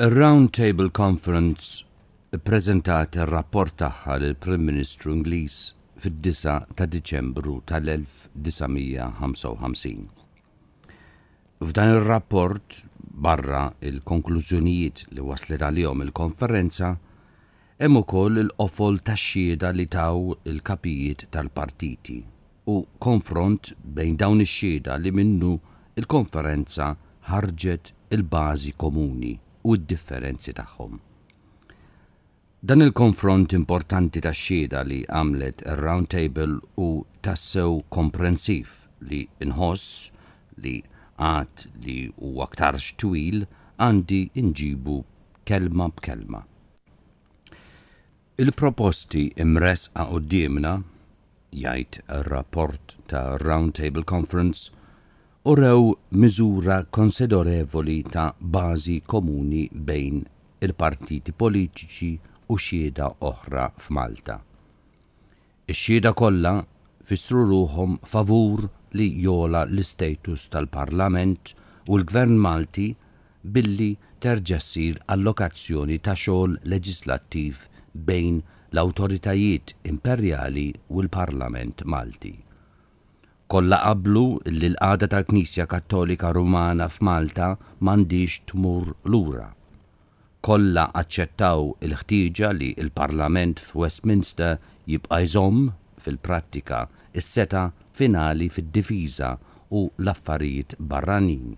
roundtable Conference prezentat il-rapport tagħha lill prim Ministru Ingliż fid-9 ta' Diċembru tal-1955. F'dan ir-rapport barra il-konklużjonijiet li waslet għalihom il-konferenza hemm ukoll il-qofol tax-xhieda li taw il-kapijiet tal-partiti u konfront bejn dawn ix-xhieda li minnu il-konferenza ħarġet il-bażi komuni u d-differenzi tagħhom. Dan il-konfront importanti ta' xieda li għamlet il roundtable u tassew komprensiv li inħoss li għat li u aktarx twil għandi nġibu kelma b'kelma. Il-proposti imresqa u d-diemna, jajt rapport ta' Roundtable Conference, u rew miżura konsedorevoli ta' bażi komuni bejn il-partiti politiċi u xieda oħra f'Malta. Ix-xieda kollha fissru ruhom favur li jola l-istatus tal-Parlament u l-Gvern Malti billi terġessir allokazzjoni ta' xogħol leġislattiv bejn l-awtoritajiet imperjali u l-Parlament Malti. Kolla qablu li l-qada tal-Knisja Kattolika Rumana f'Malta m'għandix tmur lura. Kolla aċċettaw il-ħtieġa li il-Parlament f'Westminster jibqa' jżomm fil-prattika is-seta finali fid-difiża u l-affarijiet barranin.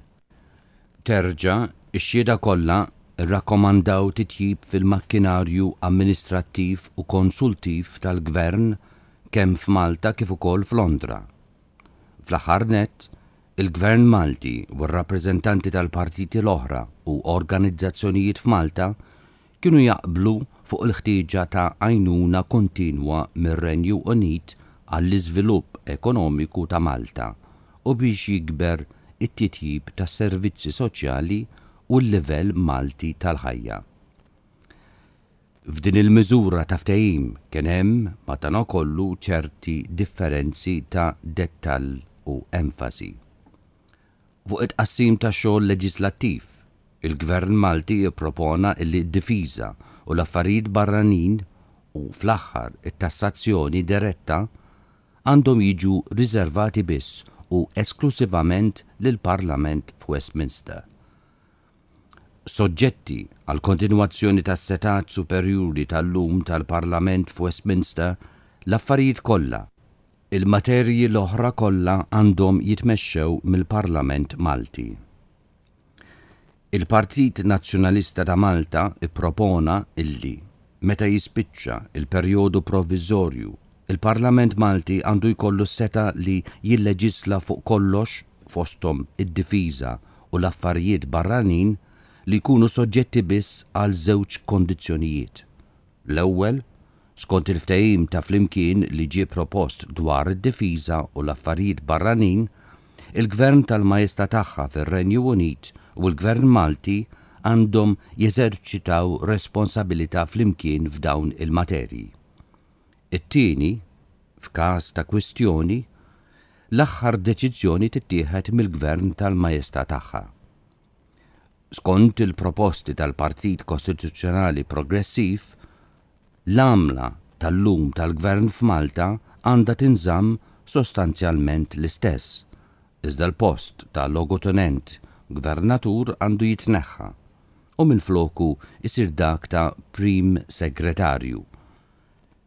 Terġa ix xieda kollha rrakkomandaw titjib fil-makkinarju amministrattiv u konsultiv tal-gvern kemm f'Malta kif ukoll f'Londra. Fl-aħħar net, il-Gvern Malti u r-rappreżentanti tal-partiti l-oħra u organizzazzjonijiet f'Malta kienu jaqblu fuq il-ħtieġa ta' għajnuna kontinwa mir-Renju Unit għall-iżvilupp ekonomiku ta' Malta u biex jikber it-titjib tas servizzi soċjali u l-livell Malti tal-ħajja. F'din il-miżura ta' ftehim kien hemm ma ċerti differenzi ta' dettall u enfasi. Fuq it-qassim ta' xogħol leġislattiv, il-Gvern Malti jippropona li d-difiża u l-affarijiet barranin u fl-aħħar it-tassazzjoni diretta għandhom jiġu riservati biss u esklusivament lill-Parlament f'Westminster. Soġġetti għal kontinuazzjoni tas setat superjuri tal-lum tal-Parlament f'Westminster l-affarijiet kollha il-materji l-oħra kollha għandhom jitmexxew mill-Parlament Malti. Il-Partit Nazzjonalista ta' Malta ippropona illi meta jispiċċa il-perjodu provviżorju, il-Parlament Malti għandu jkollu seta li jilleġisla fuq kollox fostom id-difiża u l-affarijiet barranin li jkunu soġġetti biss għal żewġ kondizzjonijiet. L-ewwel skont il-ftehim ta' flimkien li ġie propost dwar id-difiża u l-affarijiet barranin, il-gvern tal-majesta tagħha fir-Renju Unit u l-gvern Malti għandhom jeżerċitaw responsabilità flimkien f'dawn il-materji. It-tieni, f'każ ta' kwistjoni, l-aħħar deċiżjoni tittieħed mill-gvern tal-majesta tagħha. Skont il-proposti tal-Partit Kostituzzjonali Progressiv, l-amla tal-lum tal-gvern f'Malta għanda tinżam sostanzjalment l-istess. Iżda l-post tal-logotonent gvernatur għandu jitneħħa u minn floku jisir dak ta' prim segretarju.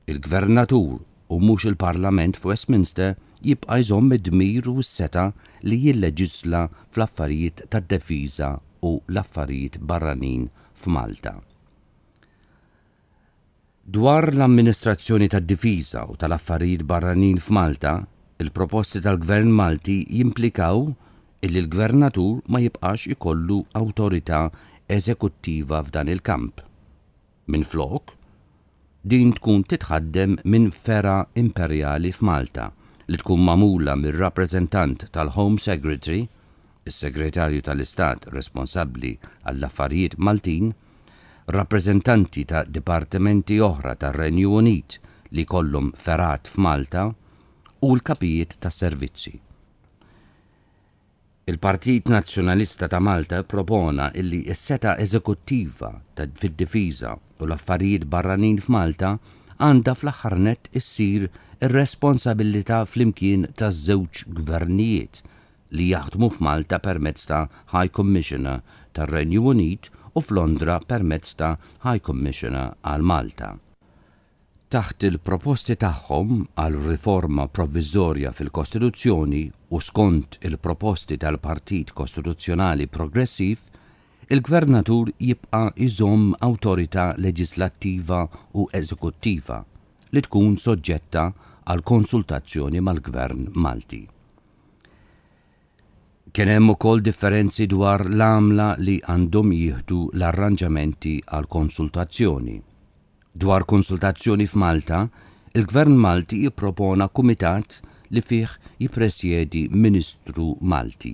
Il-gvernatur u mhux il-parlament f'Westminster jibqa' jżomm id-dmir u s-seta li jilleġisla fl-affarijiet tad-defiża u l-affarijiet barranin f'Malta. Dwar l-amministrazzjoni tad-difiża u tal-affarijiet barranin f'Malta, il-proposti tal-Gvern Malti jimplikaw illi l-Gvernatur ma jibqax ikollu awtorità eżekuttiva f'dan il-kamp. Min flok, din tkun titħaddem minn fera imperjali f'Malta li tkun mamula mir rappreżentant tal-Home Secretary, il segretarju tal-Istat responsabbli għall-affarijiet Maltin, rappresentanti ta' dipartimenti oħra tar Renju Unit li kollum ferat f'Malta u l-kapijiet ta' servizzi. Il-Partit Nazzjonalista ta' Malta propona illi s-seta eżekuttiva ta' fid-difiża u l-affarijiet barranin f'Malta għanda fl-ħarnet issir ir-responsabilità fl-imkien ta' żewġ gvernijiet li jaħdmu f'Malta permezz ta' High Commissioner tar-Renju Unit u f'Londra permezz ta' High Commissioner għal Malta. Taħt il-proposti tagħhom għal riforma provvizorja fil-Kostituzzjoni u skont il-proposti tal-Partit Kostituzzjonali Progressiv, il-Gvernatur jibqa' iżomm awtorità leġislattiva u eżekuttiva li tkun soġġetta għal konsultazzjoni mal-Gvern Malti. Kien hemm ukoll differenzi dwar l-għamla li għandhom jieħdu l-arranġamenti għal konsultazzjoni. Dwar konsultazzjoni f'Malta, il-Gvern Malti jippropona kumitat li fih jipresjedi Ministru Malti.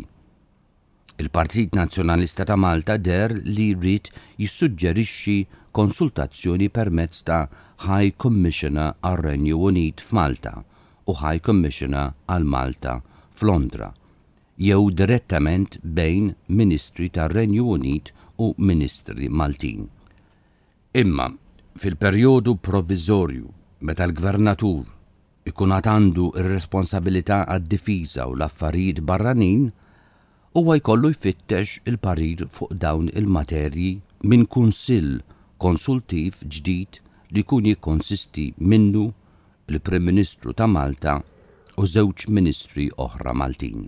Il-Partit Nazzjonalista ta' Malta der li rrit jissuġġerixxi konsultazzjoni permezz ta' High Commissioner għar-Renju Unit f'Malta u High Commissioner għal Malta f'Londra jew direttament bejn Ministri tar-Renju Unit u Ministri Maltin. Imma fil-perjodu provvizorju meta l-gvernatur ikun għandu ir-responsabilità għad-difiża u l-affarijiet barranin, huwa jkollu jfittex il-parir fuq dawn il-materji minn kunsill konsultiv ġdid li kun jikkonsisti minnu l prim Ministru ta' Malta u żewġ ministri oħra Maltin.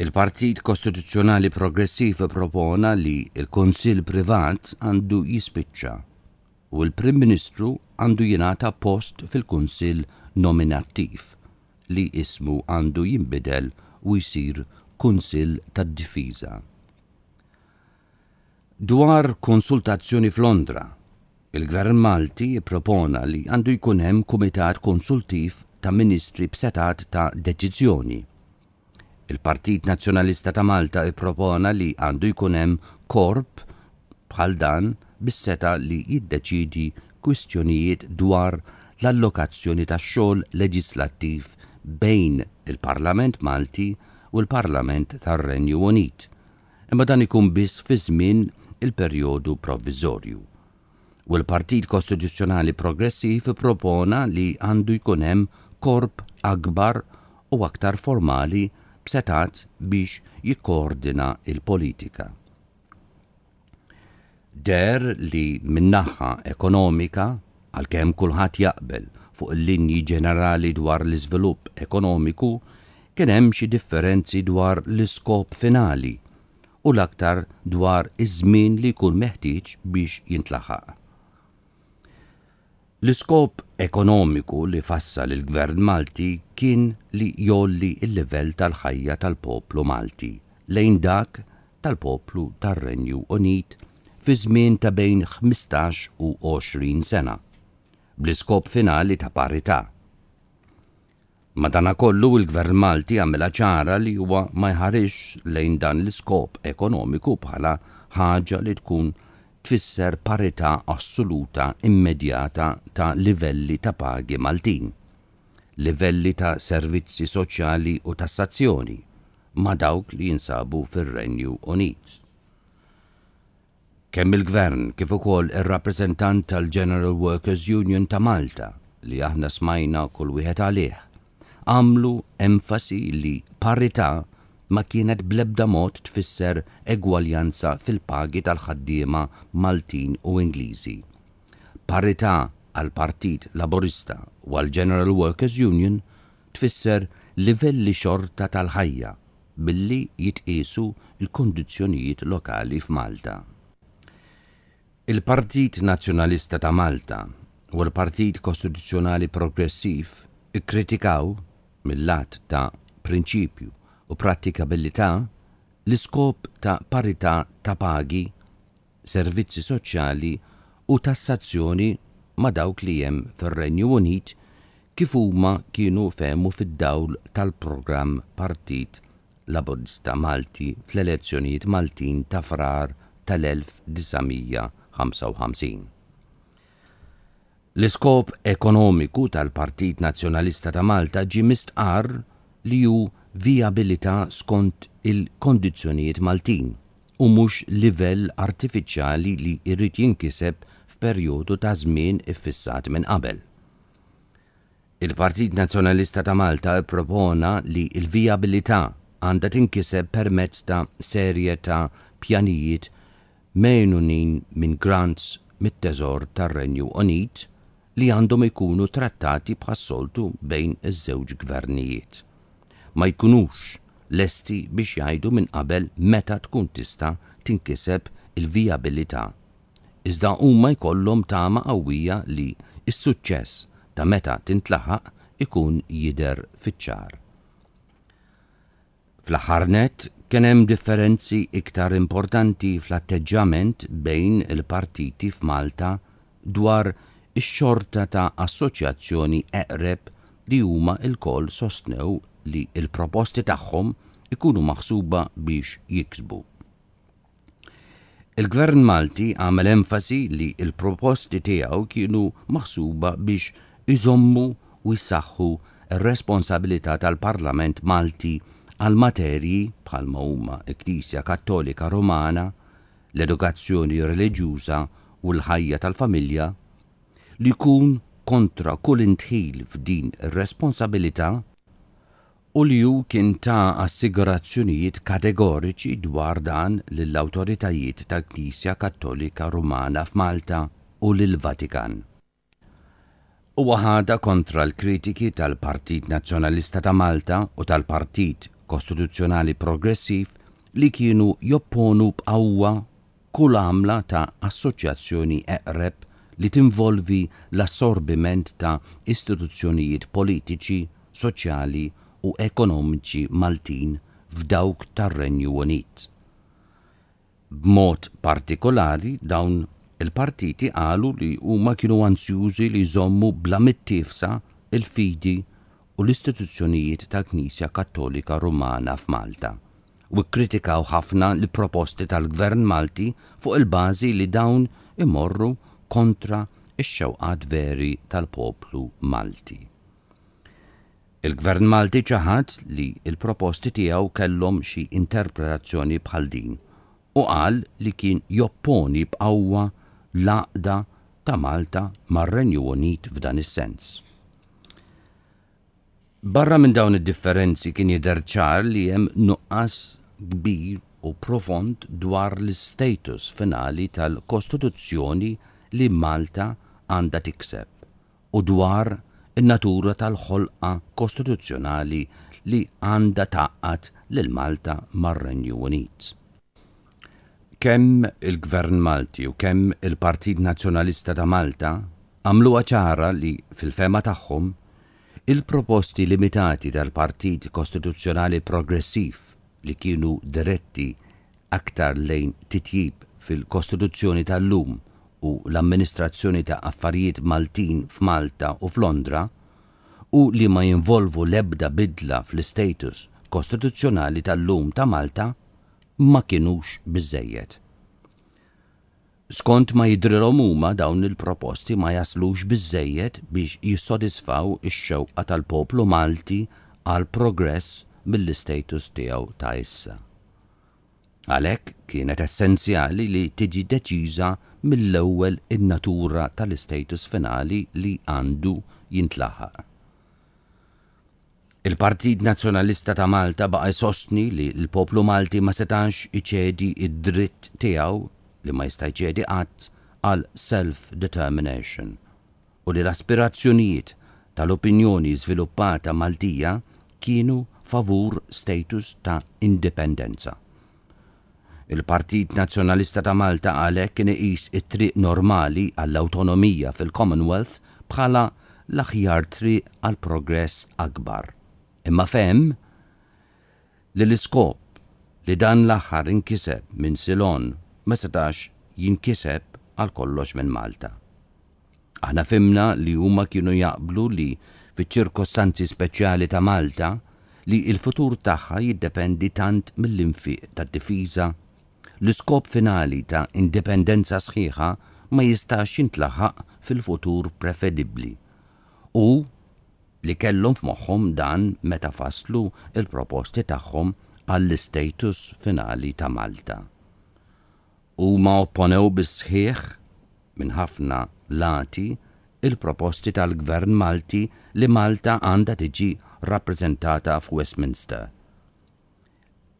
Il-Partit Kostituzzjonali Progressiv propona li il-Konsil Privat għandu jispiċċa u l-Prim Ministru għandu jenata post fil konsil nominattiv li ismu għandu jimbidel u jisir Konsil tad difiża Dwar konsultazzjoni f'Londra, il-Gvern Malti propona li għandu jkun hemm kumitat konsultiv ta' ministri b'setat ta' deċiżjoni Il-Partit Nazzjonalista ta' Malta ippropona li għandu jkun hemm korp bħal dan bis-seta li jiddeċidi kwistjonijiet dwar l-allokazzjoni ta' xogħol leġislattiv bejn il-Parlament Malti u l-Parlament tar-Renju Unit. Imma dan ikun biss fi żmien il-perjodu provvizorju. U l-Partit Kostituzzjonali Progressiv propona li għandu jkun hemm korp akbar u aktar formali b'setat biex jikkoordina il-politika. Der li minnaħħa ekonomika għalkemm kulħadd jaqbel fuq il-linji ġenerali dwar l-iżvilupp ekonomiku kien hemm xi differenzi dwar l-iskop finali u l-aktar dwar iż-żmien li jkun meħtieġ biex jintlaħaq. L-iskop ekonomiku li fassal l gvern Malti kien li jolli il-livell tal-ħajja tal-poplu Malti lejn dak tal-poplu tar-Renju Unit fi żmien ta' bejn 15 u 20 sena, bl-iskop finali ta' parità. Madana kollu il-Gvern Malti għamela ċara li huwa ma jħarix lejn dan l-iskop ekonomiku bħala ħaġa li tkun tfisser parità assoluta immedjata ta' livelli ta' pagi Maltin, livelli ta' servizzi soċjali u tassazzjoni ma' dawk li jinsabu fir-Renju Unit. Kemm il-Gvern kif ukoll ir-rappreżentant tal-General Workers Union ta' Malta li aħna smajna kull wieħed għalih, għamlu enfasi li parità ma kienet blebda mod tfisser egwaljanza fil-pagi tal-ħaddiema Maltin u Ingliżi. Parità għal partit Laborista u għal General Workers Union tfisser livelli xorta tal-ħajja billi jitqisu il-kondizzjonijiet lokali f'Malta. Il-Partit Nazzjonalista ta' Malta u l-Partit Kostituzzjonali Progressiv ikkritikaw mill-lat ta' prinċipju u prattikabilità l-iskop ta' parità ta' pagi, servizzi soċjali u tassazzjoni ma' dawk li hemm fir-Renju Unit kif huma kienu femu fid-dawl tal-programm Partit Laburista Malti fl-elezzjonijiet Maltin ta' frar tal-1955. L-iskop ekonomiku tal-Partit Nazzjonalista ta' Malta ġi mistqar li ju vijabilità skont il-kondizzjonijiet Maltin u mhux livell artifiċjali li jrid jinkiseb f'perjodu ta' żmien iffissat minn qabel. Il-Partit Nazzjonalista ta' Malta propona li l-vijabilità għandha tinkiseb permezz ta' serje ta' pjanijiet mejnunin minn grants mit-teżor tar-Renju Unit li għandhom ikunu trattati bħas-soltu bejn iż-żewġ gvernijiet ma jkunux lesti biex jgħidu minn qabel meta tkun tista tinkiseb il-vijabilità. Iżda huma jkollhom tama qawwija li s-suċċess ta' meta tintlaħaq ikun jider fiċ-ċar. Fl-ħarnet kien hemm differenzi iktar importanti fl-atteġġament bejn il-partiti f'Malta dwar ix-xorta ta' assoċjazzjoni eqreb li huma il-koll sostnew li il-proposti tagħhom ikunu maħsuba biex jiksbu. Il-Gvern Malti għamel enfasi li il-proposti tiegħu kienu maħsuba biex iżommu u jissaħħu r-responsabilità tal-Parlament Malti għal materji bħalma huma Ekklisja Kattolika Romana, l-edukazzjoni reliġjuża u l-ħajja tal-familja, li kun kontra kull intħil f'din ir-responsabilità u li ju kien ta' assigurazzjonijiet kategoriċi dwar dan lill-awtoritajiet tal-Knisja Kattolika Rumana f'Malta u lill-Vatikan. U ħada kontra l-kritiki tal-Partit Nazzjonalista ta' Malta u tal-Partit Kostituzzjonali Progressiv li kienu jopponu b'qawwa kull għamla ta' assoċjazzjoni eqreb li tinvolvi l-assorbiment ta' istituzzjonijiet politiċi, soċjali u ekonomiċi Maltin f'dawk tar-Renju Unit. B'mod partikolari dawn il-partiti qalu li huma kienu anzjużi li jżommu bla mittifsa il-fidi u l-istituzzjonijiet tal-Knisja Kattolika Rumana f'Malta u kritikaw ħafna l-proposti tal-Gvern Malti fuq il-bażi li dawn imorru kontra ix-xewqat veri tal-poplu Malti. Il-Gvern Malti ċaħat li il-proposti tiegħu kellhom xi interpretazzjoni bħal din u qal li kien jopponi b'qawwa laqda ta' Malta mar-Renju Unit f'dan is-sens. Barra minn dawn id-differenzi kien jidher ċar li hemm nuqqas kbir u profond dwar l-status finali tal-Kostituzzjoni li Malta għandha tikseb u dwar in-natura tal-ħolqa kostituzzjonali li għanda taqqat lil Malta mar-Renju Unit. Kemm il-Gvern Malti u kemm il-Partit Nazzjonalista ta' Malta għamlu ċara li fil-fema tagħhom il-proposti limitati tal-Partit Kostituzzjonali Progressiv li kienu diretti aktar lejn titjib fil-Kostituzzjoni tal-lum u l-amministrazzjoni ta' affarijiet Maltin f'Malta u f'Londra u li ma jinvolvu lebda bidla fl-status kostituzzjonali tal-lum ta' Malta ma kienux bizzejiet. Skont ma jidrilom huma dawn il-proposti ma jaslux biżejjed biex jissodisfaw ix-xewqa tal-poplu Malti għal progress mill-istatus tiegħu ta' issa. Għalhekk kienet essenzjali li tiġi deċiża mill-ewwel in-natura tal-istatus finali li għandu jintlaħa. Il-Partit Nazzjonalista ta' Malta baqa sostni li l-poplu Malti ma setax iċedi id-dritt tiegħu li ma jista' jċedi qatt għal self-determination u li l-aspirazzjonijiet tal-opinjoni żviluppata Maltija kienu favur status ta' indipendenza. Il-Partit Nazzjonalista ta' Malta għale kien iqis it-triq normali għall-autonomija fil-Commonwealth bħala l-aħjar triq għal progress akbar. Imma fem li l-iskop li dan l-aħħar inkiseb minn Silon ma setax jinkiseb għal kollox minn Malta. Aħna fimna li huma kienu jaqblu li fiċ-ċirkostanzi speċjali ta' Malta li il-futur tagħha jiddependi tant mill-infiq tad-difiża l-iskop finali ta' indipendenza sħiħa ma jistax jintlaħaq fil-futur prefedibbli. U li kellhom f'moħħom dan meta faslu il-proposti tagħhom għall-istatus finali ta' Malta. U ma opponew bisħiħ minn ħafna lati il-proposti tal-Gvern Malti li Malta għandha tiġi rappreżentata f'Westminster.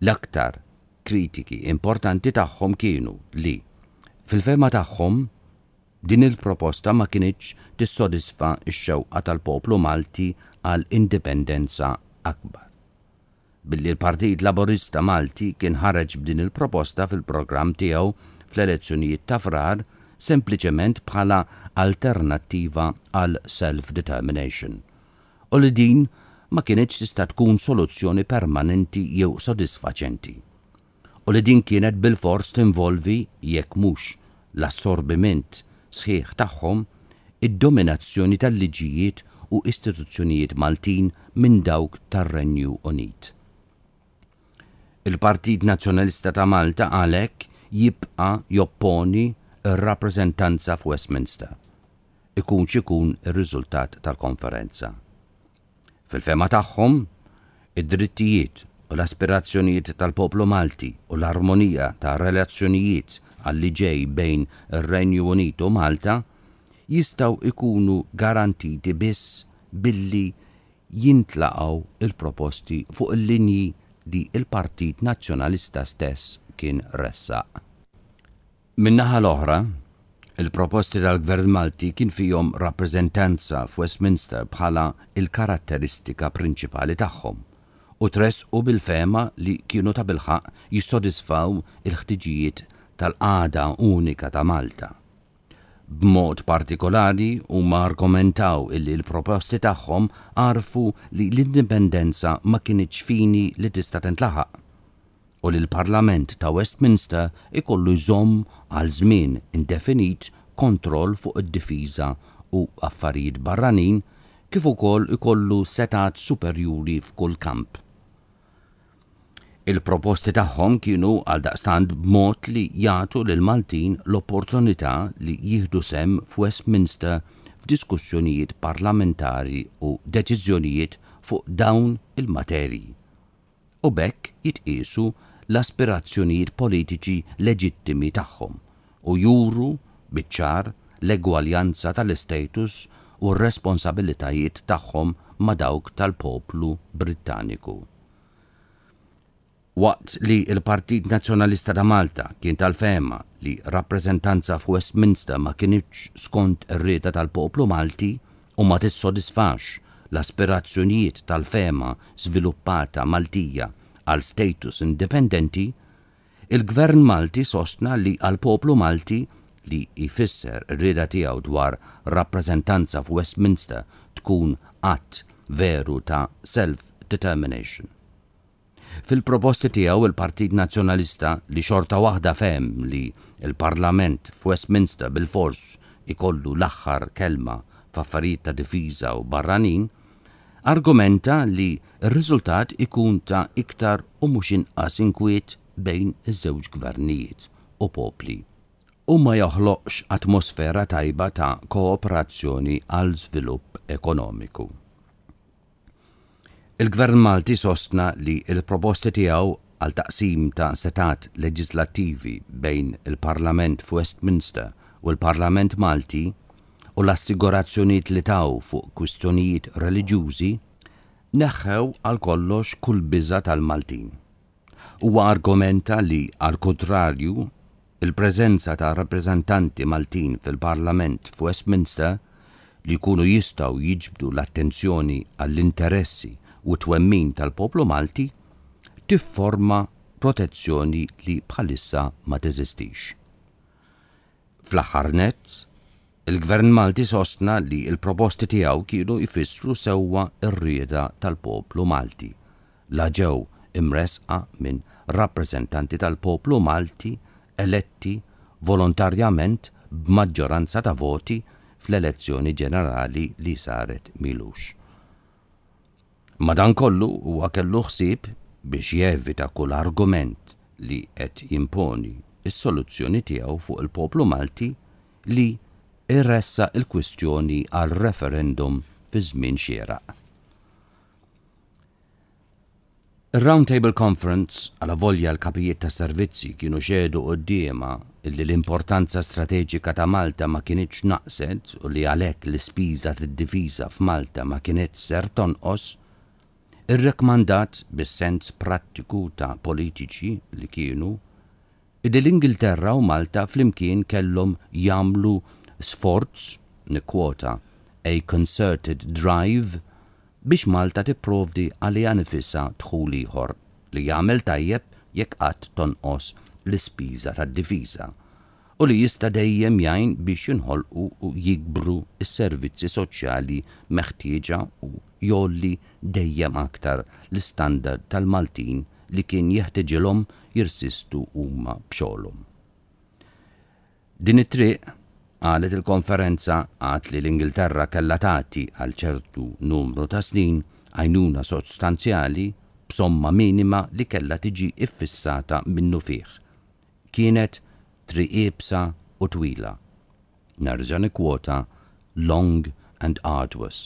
L-aktar kritiki importanti tagħhom kienu li fil fema tagħhom din il-proposta ma kienieċ tissodisfa x-xewqa tal-poplu Malti għal indipendenza akbar. Billi l-Partit Laborista Malti kien ħareġ b'din il-proposta fil-programm tiegħu fl-elezzjonijiet ta' frar sempliċement bħala alternattiva għal self-determination. U li din ma kienieċ tista' tkun soluzzjoni permanenti jew sodisfaċenti u li din kienet bil-fors tinvolvi jekk mhux l-assorbiment sħiħ tagħhom id-dominazzjoni tal-liġijiet u istituzzjonijiet Maltin minn dawk tar-Renju Unit. Il-Partit Nazzjonalista ta' Malta għalhekk jibqa' jopponi r-rappreżentanza f'Westminster. Ikun xikun ir-riżultat tal-konferenza. Fil-fema tagħhom, id-drittijiet u l-aspirazzjonijiet tal-poplu Malti u l-armonija ta' relazzjonijiet għalli ġej bejn ir-Renju Unito u Malta jistaw ikunu garantiti biss billi jintlaqaw il-proposti fuq il-linji li il-Partit Nazzjonalista stess kien ressaq. Minnaħa l-oħra, il-proposti tal-Gvern Malti kien fihom rappreżentanza f'Westminster bħala il-karatteristika prinċipali tagħhom u tres u bil-fema li kienu ta' bilħaq jissodisfaw il-ħtiġijiet tal għada unika ta' Malta. B'mod partikolari huma argumentaw illi l-proposti tagħhom arfu li l-indipendenza ma kienieċ fini li tista' tintlaħaq u li l-Parlament ta' Westminster ikollu jżomm għal żmien indefinit kontroll fuq id-difiża u affarijiet barranin kif ukoll ikollu setat superjuri f'kull kamp. Il-proposti tagħhom kienu għal daqstand b'mod li jagħtu lil Maltin l-opportunità li jieħdu sem f'Westminster f'diskussjonijiet parlamentari u deċiżjonijiet fuq dawn il-materji. U bekk jitqisu l-aspirazzjonijiet politiċi leġittimi tagħhom u juru biċċar l-egwaljanza tal-istatus u r-responsabilitajiet tagħhom ma dawk tal-poplu Brittaniku waqt li il-Partit Nazzjonalista ta' Malta kien tal-fema li rappreżentanza f'Westminster ma kienieċ skont ir-rieda tal-poplu Malti u ma tissodisfax l-aspirazzjonijiet tal-fema sviluppata Maltija għal status indipendenti, il-Gvern Malti sostna li għal poplu Malti li jfisser rida tiegħu dwar rappreżentanza f'Westminster tkun att veru ta' self-determination. Fil-proposti tiegħu il-Partit Nazzjonalista li xorta waħda fem li il-Parlament f'Westminster bil-fors ikollu l-aħħar kelma f'affarijiet ta' difiża u barranin, argumenta li r-riżultat ikun ta' iktar u mhux inqas inkwiet bejn iż-żewġ gvernijiet u popli u ma joħloqx atmosfera tajba ta' kooperazzjoni għal żvilupp ekonomiku. Il-Gvern Malti sostna li il-proposti tiegħu għal taqsim ta' setat leġislattivi bejn il-Parlament f'Westminster u l-Parlament Malti u l-assigurazzjoniet li taw fuq kwistjonijiet reliġjużi neħħew għal kollox kull biża tal-Maltin. Huwa argumenta li għal kontrarju il-preżenza ta' rappresentanti Maltin fil-Parlament f'Westminster li jkunu jistaw jiġbdu l-attenzjoni għall-interessi u twemmin tal-poplu Malti tifforma protezzjoni li bħalissa ma teżistix. Fl-aħħar net, il-Gvern Malti sostna li il-proposti tiegħu kienu jfissru sewwa r-rieda tal-poplu Malti. La ġew imresqa minn rappreżentanti tal-poplu Malti eletti volontarjament b'maġġoranza ta' voti fl-elezzjoni ġenerali li saret milux. Madankollu huwa kellu ħsieb biex jevita kull argument li qed jimponi is-soluzzjoni tiegħu fuq il-poplu Malti li irressa il-kwistjoni għal referendum fi żmien xieraq. Roundtable Conference għala volja l-kapijiet ta' servizzi kienu xedu d-diema li l-importanza strateġika ta' Malta ma kienieċ naqset u li għalek l-spiża t-difiża f'Malta ma kienet ser tonqos irrekmandat bis-sens prattiku ta' politiċi li kienu id l-Ingilterra u Malta flimkien kellhom jagħmlu sforz nikkwota a concerted drive biex Malta tipprovdi għalija nifissa dħul li jagħmel tajjeb jekk qatt tonqos l-ispiża tad difiża u li jista dejjem jgħin biex jinħolqu u jikbru s-servizzi soċjali meħtieġa u jolli dejjem aktar l-standard tal-Maltin li kien jeħtieġilhom jirsistu huma b'xogħolhom. Din it-triq qalet il-konferenza għat li l-Ingilterra kella tagħti għal ċertu numru ta' snin għajnuna sostanzjali b'somma minima li kella tiġi iffissata minnu fih. Kienet triqibsa u twila. Narżani kwota long and arduous.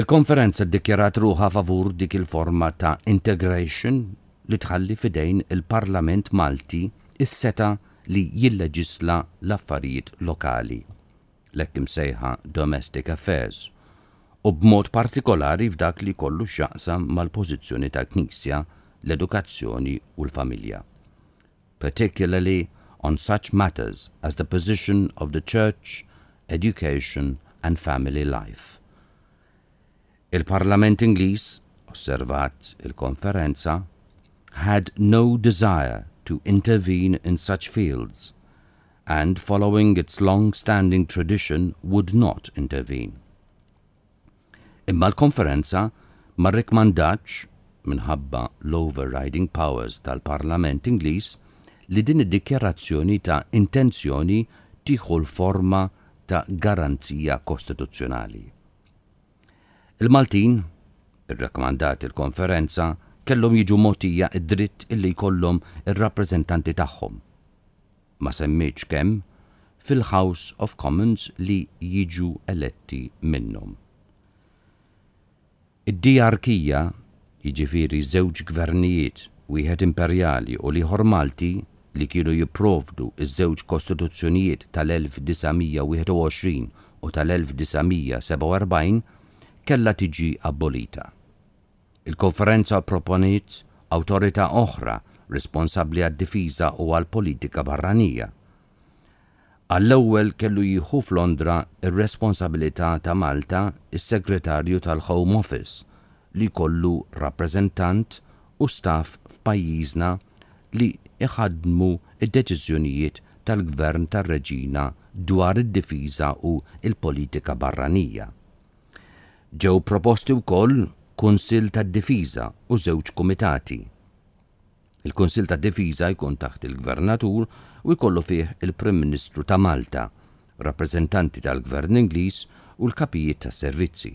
Il-konferenza ddikjarat ruħa favur dik il-forma ta' integration li tħalli fidejn il-Parlament Malti is-seta li jilleġisla l-affarijiet lokali, l-ekkim sejħa domestic affairs, u b'mod partikolari f'dak li kollu xaqsam mal pozizjoni ta' knisja l-edukazzjoni u l-familja. particularly on such matters as the position of the church, education and family life. Il Parlamento Inglese, osservat il Conferenza, had no desire to intervene in such fields and, following its long-standing tradition, would not intervene. i am Marek l-konferenza minħabba l-overriding powers tal-Parlament Ingliż li din id-dikjarazzjoni ta' intenzjoni tieħu l-forma ta' garanzija kostituzzjonali. Il-Maltin, ir-rakkomandat il maltin il-rekomandat il konferenza kellhom jiġu motija id-dritt illi jkollhom il rappreżentanti tagħhom. Ma semmiċ kemm fil-House of Commons li jiġu eletti minnhom. Id-dijarkija, jiġifieri żewġ gvernijiet, wieħed imperjali u li ħormalti li kienu jipprovdu iż-żewġ kostituzzjonijiet tal-1921 u tal-1947 kella tiġi abolita. Il-konferenza proponiet autorita oħra responsabli għad-difiża u għal-politika barranija. Għall-ewwel kellu jieħu f'Londra ir-responsabilità ta' Malta is-Segretarju tal-Home Office li kollu rappreżentant u staff f'pajjiżna li iħadmu id-deċiżjonijiet tal-gvern tar-reġina dwar id-difiża u il-politika barranija. Ġew proposti wkoll Kunsil tad-Difiża u żewġ kumitati. Il-Kunsil tad-Difiża jkun taħt il-Gvernatur u jkollu fih il-Prim Ministru ta' Malta, rappreżentanti tal-Gvern Ingliż u l-kapijiet tas servizzi.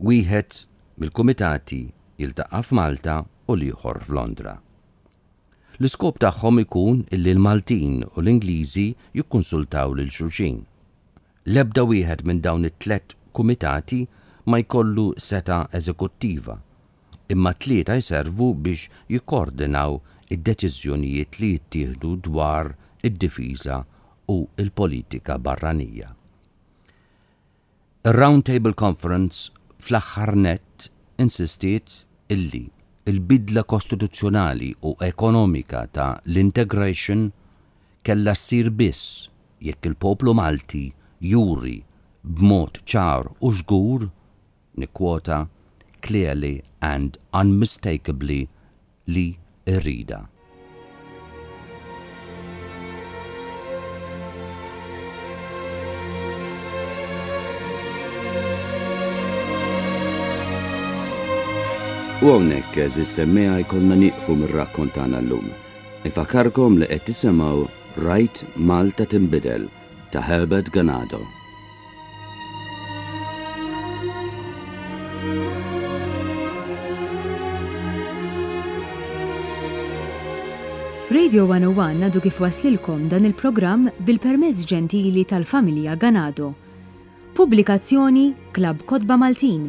Wieħed mill-kumitati jiltaqa' f'Malta u liħor f'Londra. L-iskop tagħhom ikun illi l-Maltin u l-Ingliżi jikkonsultaw lil xulxin. L-ebda wieħed minn dawn it-tlet kumitati ma jkollu seta eżekuttiva, imma tlieta jservu biex jikkoordinaw id-deċiżjonijiet li jittieħdu dwar id-difiża u il-politika barranija. Roundtable Conference fl-aħħar net insistiet illi il-bidla kostituzzjonali u ekonomika ta' l-integration kella ssir biss jekk il-poplu Malti juri b'mod ċar u żgur nikwota clearly and unmistakably li irrida. U għonek zis semmeja jkonna niqfu mir-rakkontana l-lum. Ifakarkom li qed tisimgħu Rajt Malta Timbidel ta' Herbert Ganado. Radio 101 għadu kif waslilkom dan il-programm bil-permezz ġentili tal-familja Ganado. Pubblikazzjoni Klab kotba Maltin